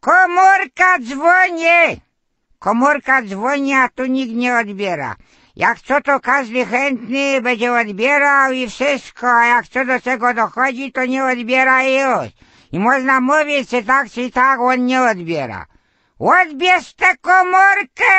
Komórka dzwoni! Komórka dzwoni, a tu nikt nie odbiera. Jak co, to każdy chętny będzie odbierał i wszystko, a jak co do tego dochodzi, to nie odbiera i już. I można mówić, czy tak, czy tak, on nie odbiera. Odbierz tę komórkę!